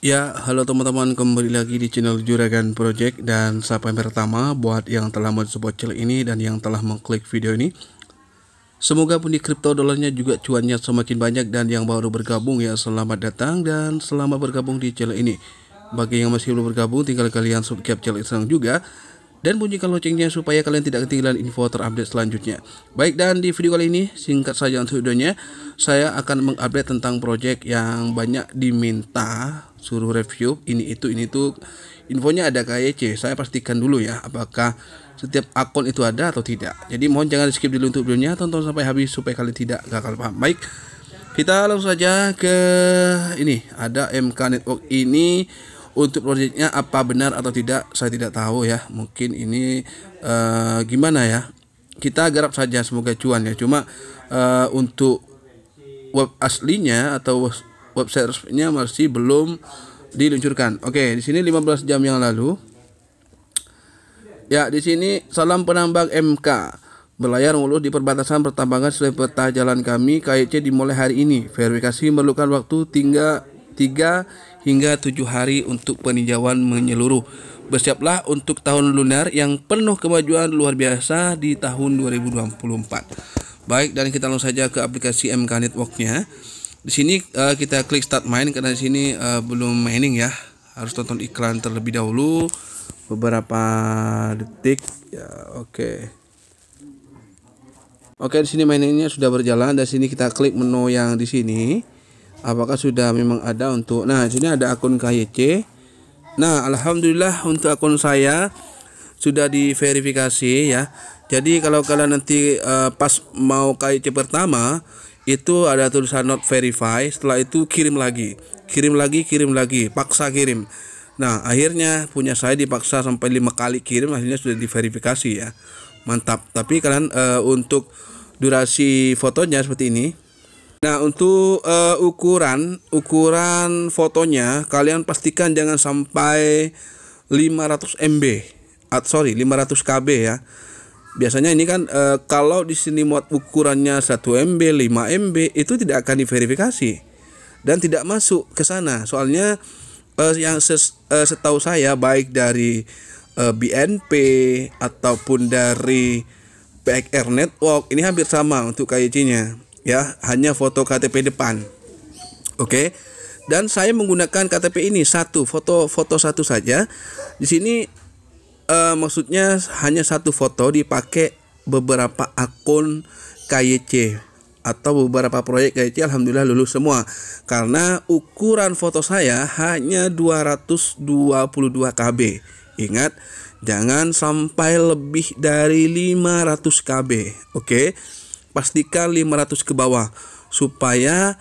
Ya, halo teman-teman, kembali lagi di channel Juragan Project dan yang pertama buat yang telah mensupport channel ini dan yang telah mengklik video ini. Semoga pun di kripto dolarnya juga cuannya semakin banyak dan yang baru bergabung ya selamat datang dan selamat bergabung di channel ini. Bagi yang masih belum bergabung tinggal kalian subscribe channel ini juga dan bunyikan loncengnya supaya kalian tidak ketinggalan info terupdate selanjutnya. Baik dan di video kali ini singkat saja untuk videonya, saya akan mengupdate tentang project yang banyak diminta suruh review ini itu ini itu infonya ada KYC. Saya pastikan dulu ya apakah setiap akun itu ada atau tidak. Jadi mohon jangan di skip dulu untuk videonya, tonton sampai habis supaya kalian tidak gagal paham. Baik, kita langsung saja ke ini ada MK Network ini untuk proyeknya apa benar atau tidak saya tidak tahu ya mungkin ini uh, gimana ya kita garap saja semoga cuan ya cuma uh, untuk web aslinya atau website resminya masih belum diluncurkan oke di sini 15 jam yang lalu ya di sini salam penambang MK Berlayar mulus di perbatasan pertambangan sesuai peta jalan kami KIC e dimulai hari ini. Verifikasi memerlukan waktu tinggal 3 hingga 7 hari untuk peninjauan menyeluruh. Bersiaplah untuk tahun lunar yang penuh kemajuan luar biasa di tahun 2024. Baik, dan kita langsung saja ke aplikasi MK Networknya. Di sini uh, kita klik start main karena di sini uh, belum mining ya. Harus tonton iklan terlebih dahulu beberapa detik. Ya, oke. Okay. Oke, di sini mainingnya sudah berjalan. Di sini kita klik menu yang di sini apakah sudah memang ada untuk nah sini ada akun KYC nah alhamdulillah untuk akun saya sudah diverifikasi ya jadi kalau kalian nanti uh, pas mau KYC pertama itu ada tulisan not verify setelah itu kirim lagi kirim lagi kirim lagi paksa kirim nah akhirnya punya saya dipaksa sampai lima kali kirim akhirnya sudah diverifikasi ya mantap tapi kalian uh, untuk durasi fotonya seperti ini Nah untuk uh, ukuran ukuran fotonya kalian pastikan jangan sampai 500 MB at sorry 500 KB ya biasanya ini kan uh, kalau di sini muat ukurannya 1 MB, 5 MB itu tidak akan diverifikasi dan tidak masuk ke sana. Soalnya uh, yang ses, uh, setahu saya baik dari uh, BNP ataupun dari PXR Network ini hampir sama untuk KYC-nya ya hanya foto KTP depan oke dan saya menggunakan KTP ini satu foto foto satu saja di sini eh, maksudnya hanya satu foto dipakai beberapa akun KYC atau beberapa proyek KYC alhamdulillah lulus semua karena ukuran foto saya hanya 222 KB ingat jangan sampai lebih dari 500 KB oke okay? pastikan 500 ke bawah supaya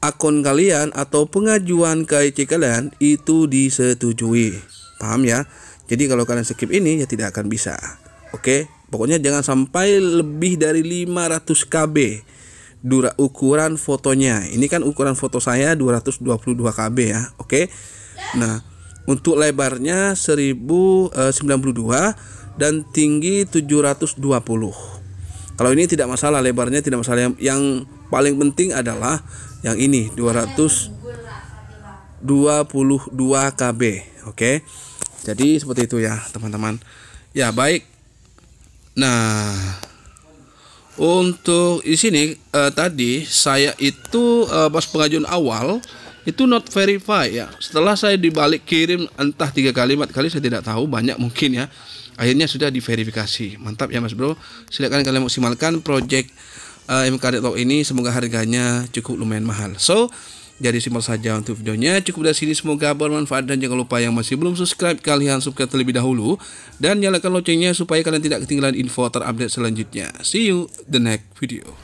akun kalian atau pengajuan KIC kalian itu disetujui. Paham ya? Jadi kalau kalian skip ini ya tidak akan bisa. Oke, pokoknya jangan sampai lebih dari 500 KB. Dura ukuran fotonya. Ini kan ukuran foto saya 222 KB ya. Oke. Nah, untuk lebarnya 1092 eh, dan tinggi 720. Kalau ini tidak masalah lebarnya tidak masalah. Yang, yang paling penting adalah yang ini 222 kb. Oke. Okay? Jadi seperti itu ya, teman-teman. Ya, baik. Nah, untuk di sini eh, tadi saya itu eh, pas pengajuan awal itu not verify ya. Setelah saya dibalik kirim entah tiga kalimat kali saya tidak tahu banyak mungkin ya akhirnya sudah diverifikasi mantap ya mas bro silakan kalian maksimalkan project uh, eh, MK ini semoga harganya cukup lumayan mahal so jadi simpel saja untuk videonya cukup dari sini semoga bermanfaat dan jangan lupa yang masih belum subscribe kalian subscribe terlebih dahulu dan nyalakan loncengnya supaya kalian tidak ketinggalan info terupdate selanjutnya see you the next video